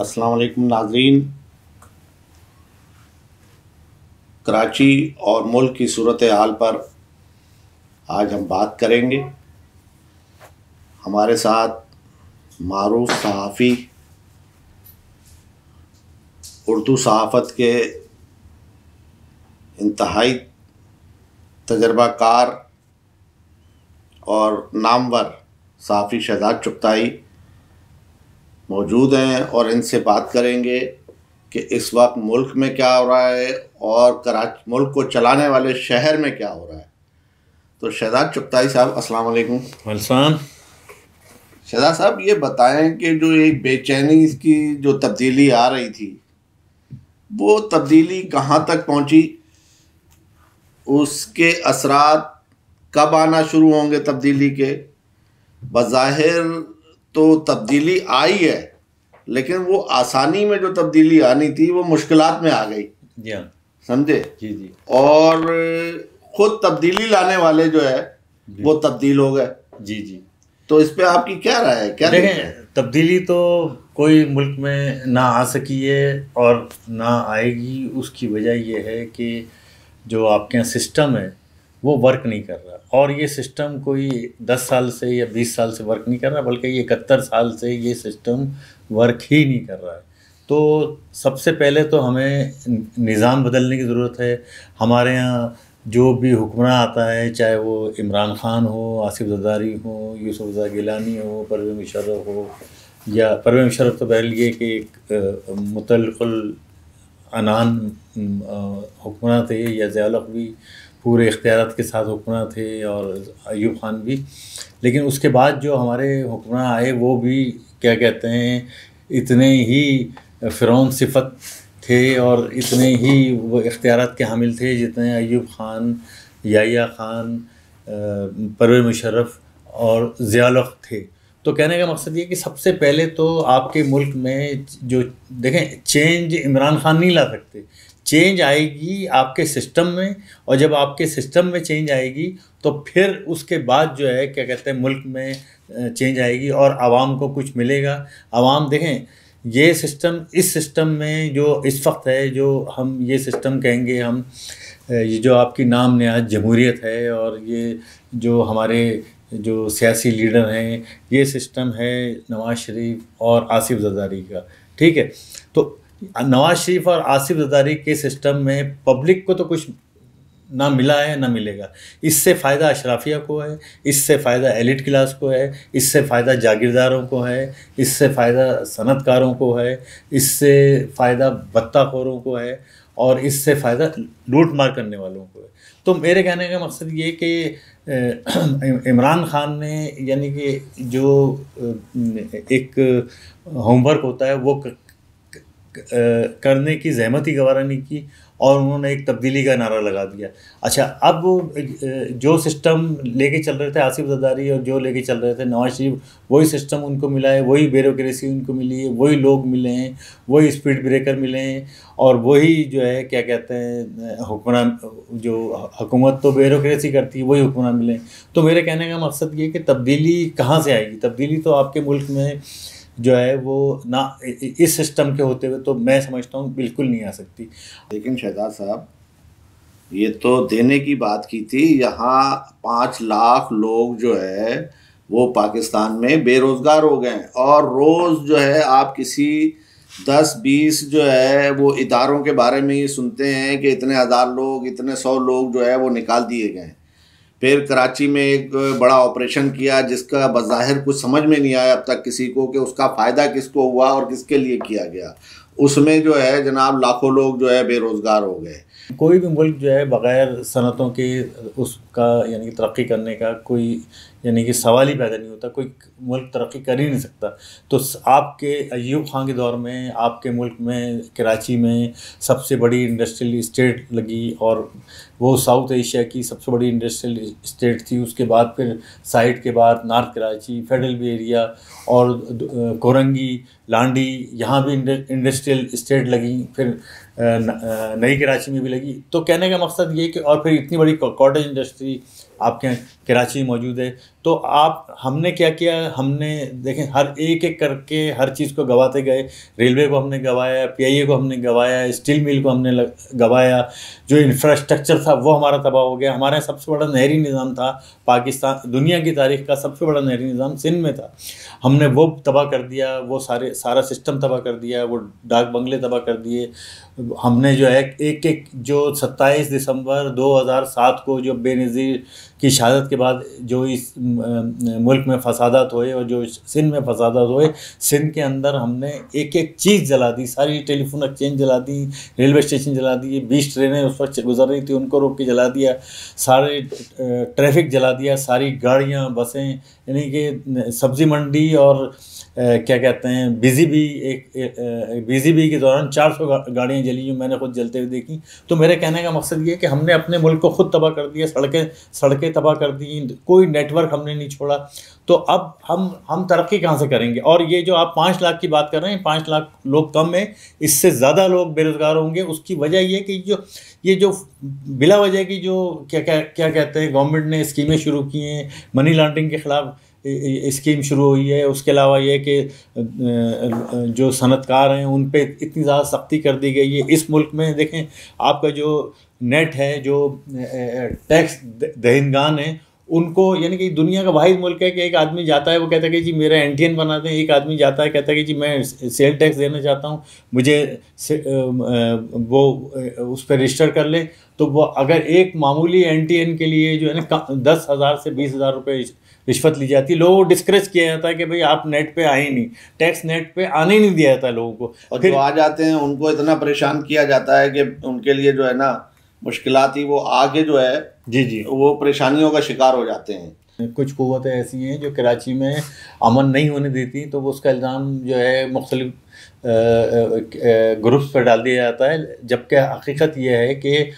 अस्सलाम वालेकुम नाजरीन कराची और मुल्क की सूरत हाल पर आज हम बात करेंगे हमारे साथ मरूफ सहाफ़ी उर्दू सहाफ़त के इंतहाई तजर्बाकार और नामवर सहाफ़ी शहजाद चुगताई मौजूद हैं और इनसे बात करेंगे कि इस वक्त मुल्क में क्या हो रहा है और कराच मुल्क को चलाने वाले शहर में क्या हो रहा है तो शहजाद चुगताई साहब अस्सलाम वालेकुम वालेकुम शहजाद साहब ये बताएं कि जो एक बेचैनी की जो तब्दीली आ रही थी वो तब्दीली कहाँ तक पहुँची उसके असरात कब आना शुरू होंगे तब्दीली के बज़ाहिर तो तब्दीली आई है लेकिन वो आसानी में जो तब्दीली आनी थी वो मुश्किल में आ गई हाँ। समझे जी जी और खुद तब्दीली लाने वाले जो है वो तब्दील हो गए जी जी तो इस पे आपकी क्या राय है क्या देखें तब्दीली तो कोई मुल्क में ना आ सकी है और ना आएगी उसकी वजह यह है कि जो आपके यहाँ सिस्टम है वो वर्क नहीं कर रहा और ये सिस्टम कोई दस साल से या बीस साल से वर्क नहीं कर रहा बल्कि ये इकहत्तर साल से ये सिस्टम वर्क ही नहीं कर रहा है तो सबसे पहले तो हमें निज़ाम बदलने की ज़रूरत है हमारे यहाँ जो भी हुक्मरान आता है चाहे वो इमरान ख़ान हो आसिफ जदारी हो यूसुफ ज़ा गिलानी हो परवे मुशर्रफ हो या परवे मुशर्रफ तो पहले ये कि एक मुतलकुल अनान हुक्मरान थे या ज़ियालक भी पूरे इख्तियार के साथ हुक्मरान थे और अयूब खान भी लेकिन उसके बाद जो हमारे हुक्मरान आए वो भी क्या कहते हैं इतने ही फ़िरौन सिफत थे और इतने ही वो इख्तियार के हामिल थे जितने अयूब खान याया खान परवे मुशर्रफ और ज़ियालख थे तो कहने का मकसद ये कि सबसे पहले तो आपके मुल्क में जो देखें चेंज इमरान खान नहीं ला सकते चेंज आएगी आपके सिस्टम में और जब आपके सिस्टम में चेंज आएगी तो फिर उसके बाद जो है क्या कहते हैं मुल्क में चेंज आएगी और आवाम को कुछ मिलेगा आवाम देखें ये सिस्टम इस सिस्टम में जो इस वक्त है जो हम ये सिस्टम कहेंगे हम ये जो आपकी नाम न्याज जमहूरीत है और ये जो हमारे जो सियासी लीडर हैं ये सिस्टम है नवाज़ शरीफ और आसिफ जदारी का ठीक है तो नवाज शरीफ और आसिफ जदारी के सिस्टम में पब्लिक को तो कुछ ना मिला है ना मिलेगा इससे फ़ायदा अशराफिया को है इससे फ़ायदा एलिट क्लास को है इससे फ़ायदा जागीरदारों को है इससे फ़ायदा सनतकारों को है इससे फ़ायदा बत्ताखोरों को है और इससे फ़ायदा लूट मार करने वालों को है तो मेरे कहने का मकसद ये कि इमरान खान ने यानी कि जो एक होमवर्क होता है वो करने की जहमत ही गवारा नहीं की और उन्होंने एक तब्दीली का नारा लगा दिया अच्छा अब जो सिस्टम लेके चल रहे थे आसिफ जदारी और जो लेके चल रहे थे नवाज शरीफ वही सिस्टम उनको मिला है वही ब्यूरोक्रेसी उनको मिली है वही लोग मिले हैं वही स्पीड ब्रेकर मिले हैं और वही जो है क्या कहते हैं हुक्मरान जो हुकूमत तो ब्यूरोक्रेसी करती है वही हुक्मरान मिले तो मेरे कहने का मकसद ये कि तब्दीली कहाँ से आएगी तब्दीली तो आपके मुल्क में जो है वो ना इस सिस्टम के होते हुए तो मैं समझता हूँ बिल्कुल नहीं आ सकती लेकिन शहजाद साहब ये तो देने की बात की थी यहाँ पाँच लाख लोग जो है वो पाकिस्तान में बेरोज़गार हो गए और रोज़ जो है आप किसी दस बीस जो है वो इदारों के बारे में ये सुनते हैं कि इतने हज़ार लोग इतने सौ लोग जो है वो निकाल दिए गए हैं फिर कराची में एक बड़ा ऑपरेशन किया जिसका बज़ाहिर कुछ समझ में नहीं आया अब तक किसी को कि उसका फ़ायदा किसको हुआ और किसके लिए किया गया उसमें जो है जनाब लाखों लोग जो है बेरोज़गार हो गए कोई भी मुल्क जो है बग़ैर सनतों के उसका यानी तरक्की करने का कोई यानी कि सवाल ही पैदा नहीं होता कोई मुल्क तरक्की कर ही नहीं सकता तो आपके अयूब खान के दौर में आपके मुल्क में कराची में सबसे बड़ी इंडस्ट्रियल इस्टेट लगी और वो साउथ एशिया की सबसे बड़ी इंडस्ट्रियल इस्टेट थी उसके बाद फिर साइड के बाद नॉर्थ कराची फेडरल भी एरिया और कोरंगी लांडी यहाँ भी इंडस्ट्रियल इस्टेट लगी फिर नई कराची में भी लगी तो कहने का मकसद ये कि और फिर इतनी बड़ी कॉटेज इंडस्ट्री आपके यहाँ कराची मौजूद है तो आप हमने क्या किया हमने देखें हर एक एक करके हर चीज़ को गवाते गए रेलवे को हमने गवाया पीआईए को हमने गवाया स्टील मिल को हमने गवाया जो इंफ्रास्ट्रक्चर था वो हमारा तबाह हो गया हमारे सबसे बड़ा नहरी निज़ाम था पाकिस्तान दुनिया की तारीख का सबसे बड़ा नहरी निज़ाम सिंध में था हमने वो तबाह कर दिया वो सारे सारा सिस्टम तबाह कर दिया वो डाक बंगले तबाह कर दिए हमने जो है एक एक जो सत्ताईस दिसंबर सात को जो बेनज़ीर की शहादत के बाद जो इस मुल्क में फसादात हुए और जो सिंध में फसादात हुए सिंध के अंदर हमने एक एक चीज़ जला दी सारी टेलीफोन एक्सचेंज जला दी रेलवे स्टेशन जला दिए बीस ट्रेनें उस वक्त गुजर रही थी उनको रोक के जला दिया सारे ट्रैफिक जला दिया सारी गाड़ियाँ बसें यानी कि सब्ज़ी मंडी और क्या कहते हैं बिजी बी एक बिजी बी के दौरान 400 गाड़ियाँ जली जो मैंने खुद जलते हुए देखी तो मेरे कहने का मकसद ये कि हमने अपने मुल्क को खुद तबाह कर दिया सड़कें सड़कें सड़कें तबाह कर दी कोई नेटवर्क हमने नहीं छोड़ा तो अब हम हम तरक्की कहाँ से करेंगे और ये जो आप पाँच लाख की बात कर रहे हैं पाँच लाख लोग कम हैं इससे ज़्यादा लोग बेरोज़गार होंगे उसकी वजह ये कि जो ये जो बिला वजह की जो क्या क्या क्या कहते हैं गवर्नमेंट ने स्कीमें शुरू की हैं मनी लॉन्ड्रिंग के ख़िलाफ़ स्कीम शुरू हुई है उसके अलावा ये कि जो सनतकार हैं उन पर इतनी ज़्यादा सख्ती कर दी गई है इस मुल्क में देखें आपका जो नेट है जो टैक्स दहिंदगान है उनको यानी कि दुनिया का वाहिद मुल्क है कि एक आदमी जाता है वो कहता है कि जी मेरा एंडियन बना दें एक आदमी जाता है कहता है कि जी मैं सेल टैक्स देना चाहता हूँ मुझे वो उस पर रजिस्टर कर लें तो वो अगर एक मामूली एन के लिए जो है ना दस हज़ार से बीस हज़ार रुपये रिश्वत ली जाती है लोगों को डिस्करेज किया जाता है कि भाई आप नेट पे आए ही नहीं टैक्स नेट पे आने ही नहीं दिया जाता लोगों को और फिर जो आ जाते हैं उनको इतना परेशान किया जाता है कि उनके लिए जो है ना मुश्किल ही वो आगे जो है जी जी वो परेशानियों का शिकार हो जाते हैं कुछ कुतें ऐसी हैं जो कराची में अमन नहीं होने देती तो वो उसका इल्ज़ाम जो है मुख्तलिफ ग्रुप्स पर डाल दिया जाता है जबकि हकीकत यह है कि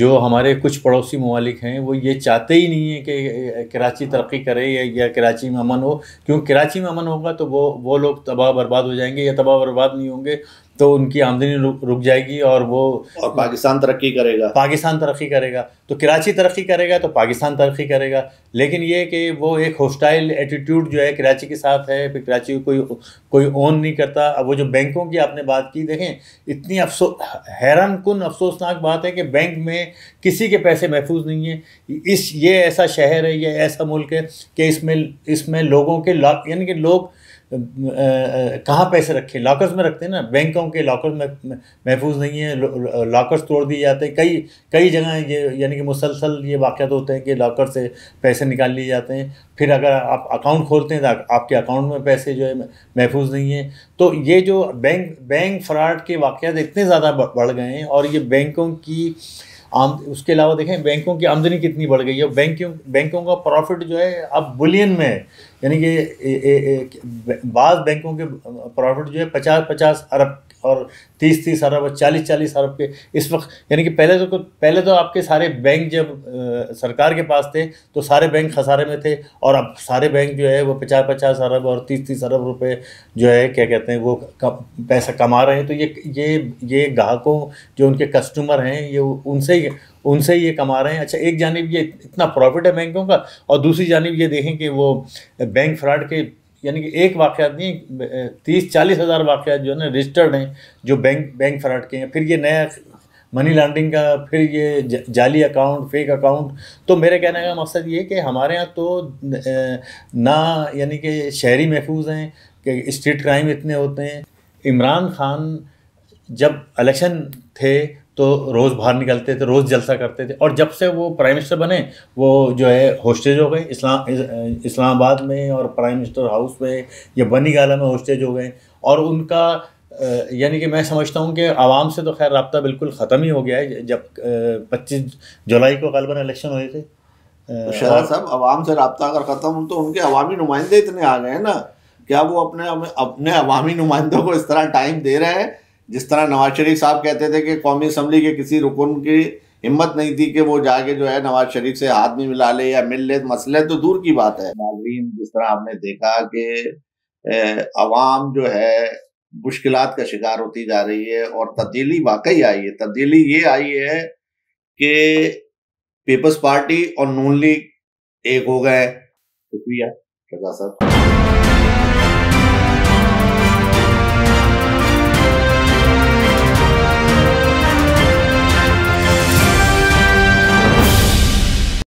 जो हमारे कुछ पड़ोसी ममालिक हैं वो ये चाहते ही नहीं हैं कि कराची तरक्की करे या, या कराची में अमन हो क्योंकि कराची में अमन होगा तो वो वो लोग तबाह बर्बाद हो जाएंगे या तबाह बर्बाद नहीं होंगे तो उनकी आमदनी रुक जाएगी और वो और पाकिस्तान तरक्की करेगा पाकिस्तान तरक्की करेगा तो कराची तरक्की करेगा तो पाकिस्तान तरक्की करेगा लेकिन ये कि वो एक होस्टाइल एटीट्यूड जो है कराची के साथ है फिर कराची कोई कोई ओन नहीं करता अब वो जो बैंकों की आपने बात की देखें इतनी अफसो हैरान कन अफसोसनाक बात है कि बैंक में किसी के पैसे महफूज नहीं है इस ये ऐसा शहर है ये ऐसा मुल्क है कि इसमें इसमें लोगों के यानी कि लोग कहाँ पैसे रखे लॉकर्स में रखते हैं ना बैंकों के लॉकर्स में महफूज नहीं है लॉकर्स तोड़ दिए जाते हैं कई कई जगह ये यानी कि मुसलसल ये वाक़ होते हैं कि लॉकर से पैसे निकाल लिए जाते हैं फिर अगर आप अकाउंट खोलते हैं तो आपके अकाउंट में पैसे जो है महफूज नहीं है तो ये जो बैंक बैंक फ्रॉड के वाक़ इतने ज़्यादा बढ़ गए हैं और ये बैंकों की आम उसके अलावा देखें बैंकों की आमदनी कितनी बढ़ गई है बैंकों बैंकों का प्रॉफिट जो है अब बुलियन में है यानी कि बाद बैंकों के प्रॉफिट जो है पचास पचास अरब और तीस तीस अरब और चालीस चालीस अरब के इस वक्त यानी कि पहले तो पहले तो आपके सारे बैंक जब आ, सरकार के पास थे तो सारे बैंक खसारे में थे और अब सारे बैंक जो है वो पचास पचास अरब और तीस तीस अरब रुपए जो है क्या कहते हैं वो पैसा कमा रहे हैं तो ये ये ये ग्राहकों जो उनके कस्टमर हैं ये उनसे उनसे ये कमा रहे हैं अच्छा एक जानब ये इतना प्रॉफिट है बैंकों का और दूसरी जानब ये देखें कि वो बैंक फ्रॉड के यानी कि एक वाक़ नहीं तीस चालीस हज़ार वाक़ जो है ना रजिस्टर्ड हैं जो बैंक बैंक फ्रॉड के हैं फिर ये नया मनी लॉन्ड्रिंग का फिर ये जाली अकाउंट फेक अकाउंट तो मेरे कहने का मकसद ये कि हमारे यहाँ तो ना यानी कि शहरी महफूज हैं कि स्ट्रीट क्राइम इतने होते हैं इमरान खान जब इलेक्शन थे तो रोज़ बाहर निकलते थे रोज़ जलसा करते थे और जब से वो प्राइम मिनिस्टर बने वो जो है होस्टेज हो गए इस्लाम इस, इस्लामाबाद में और प्राइम मिनिस्टर हाउस में या बनी गाला में होस्टेज हो गए और उनका यानी कि मैं समझता हूँ कि आवाम से तो खैर रबता बिल्कुल ख़त्म ही हो गया है जब पच्चीस जुलाई को गलबन इलेक्शन हुए थे तो शहर साहब आवाम से रबता अगर ख़त्म हो तो उनके अवामी नुमाइंदे इतने आ गए हैं ना क्या वो अपने अपने अवामी नुमाइंदों को इस तरह टाइम दे रहे हैं जिस तरह नवाज शरीफ साहब कहते थे कि कौमी असम्बली के किसी रुकन की हिम्मत नहीं थी कि वो जाके जो है नवाज शरीफ से हाथ में मिला ले या मिल ले मसले तो दूर की बात है नागरीन जिस तरह आपने देखा कि अवाम जो है मुश्किल का शिकार होती जा रही है और तब्दीली वाकई आई है तब्दीली ये आई है कि पीपल्स पार्टी और नून लीग एक हो गए शुक्रिया रजा साहब